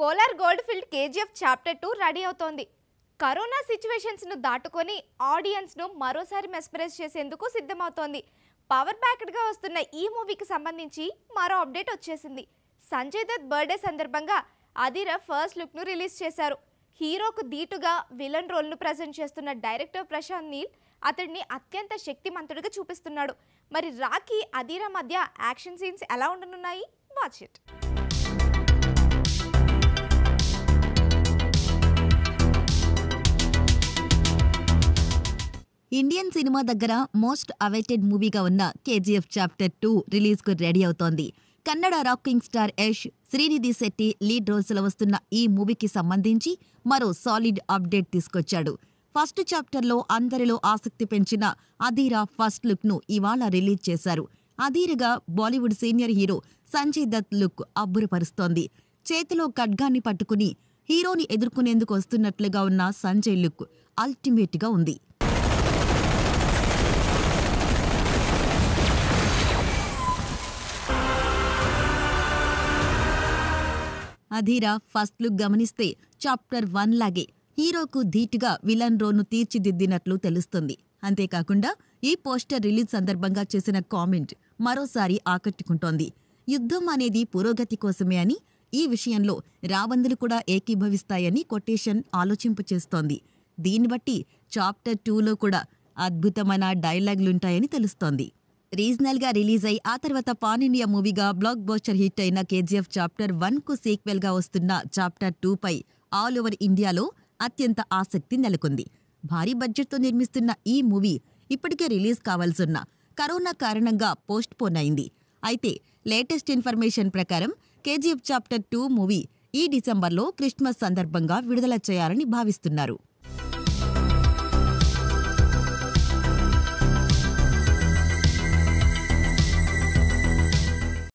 Kolar gold field KGF chapter two ready అవుతోంది corona సిచ్యువేషన్స్ను దాటుకొని ఆడియన్స్ను మరోసారి మెస్పరైజ్ చేసేందుకు సిద్ధమవుతోంది పవర్ బ్యాకెడ్గా వస్తున్న ఈ మూవీకి సంబంధించి మరో అప్డేట్ వచ్చేసింది సంజయ్ దత్ బర్త్డే సందర్భంగా అదిర ఫస్ట్ లుక్ను రిలీజ్ చేశారు హీరోకు ధీటుగా విలన్ రోల్ను ప్రజెంట్ చేస్తున్న డైరెక్టర్ ప్రశాంత్ నీల్ అతడిని అత్యంత శక్తిమంతుడిగా చూపిస్తున్నాడు మరి రాఖీ అదీరా మధ్య యాక్షన్ సీన్స్ ఎలా ఉండనున్నాయి వాచ్ ఇట్ ఇండియన్ సినిమా దగ్గర మోస్ట్ అవైటెడ్ మూవీగా ఉన్న కేజీఎఫ్ చాప్టర్ టూ రిలీజ్కు రెడీ అవుతోంది Kannada rocking star Yash Srinidhi Shetty lead రోల్స్లో వస్తున్న ఈ మూవీకి సంబంధించి మరో సాలిడ్ అప్డేట్ తీసుకొచ్చాడు ఫస్ట్ చాప్టర్లో అందరిలో ఆసక్తి పెంచిన అధీరా ఫస్ట్ లుక్ను ఇవాళ రిలీజ్ చేశారు అధీరగా Bollywood senior hero Sanjay Dutt look అబ్బురపరుస్తోంది చేతిలో ఖడ్గాన్ని పట్టుకుని హీరోని ఎదుర్కొనేందుకు వస్తున్నట్లుగా ఉన్న సంజయ్ లుక్ అల్టిమేట్గా ఉంది అధీరా ఫస్ట్ లుక్ గమనిస్తే చాప్టర్ వన్ లాగే హీరోకు ధీటుగా విలన్ రోను తీర్చిదిద్దినట్లు తెలుస్తుంది అంతేకాకుండా ఈ పోస్టర్ రిలీజ్ సందర్భంగా చేసిన కామెంట్ మరోసారి ఆకట్టుకుంటోంది యుద్ధం అనేది పురోగతి కోసమే అని ఈ విషయంలో రావందులు కూడా ఏకీభవిస్తాయని కొటేషన్ ఆలోచింపచేస్తోంది దీన్ని బట్టి చాప్టర్ టూలో కూడా అద్భుతమైన డైలాగులుంటాయని తెలుస్తోంది రీజనల్గా రిలీజ్ అయి ఆ తర్వాత పాన్ ఇండియా మూవీగా బ్లాక్ బోస్టర్ హిట్ అయిన కేజీఎఫ్ చాప్టర్ వన్కు సీక్వెల్గా వస్తున్న చాప్టర్ టూపై ఆల్ ఓవర్ ఇండియాలో అత్యంత ఆసక్తి నెలకొంది భారీ బడ్జెట్తో నిర్మిస్తున్న ఈ మూవీ ఇప్పటికే రిలీజ్ కావాల్సిన కరోనా కారణంగా పోస్ట్ పోన్ అయింది అయితే లేటెస్ట్ ఇన్ఫర్మేషన్ ప్రకారం కేజీఎఫ్ చాప్టర్ టూ మూవీ ఈ డిసెంబర్లో క్రిస్మస్ సందర్భంగా విడుదల చేయాలని భావిస్తున్నారు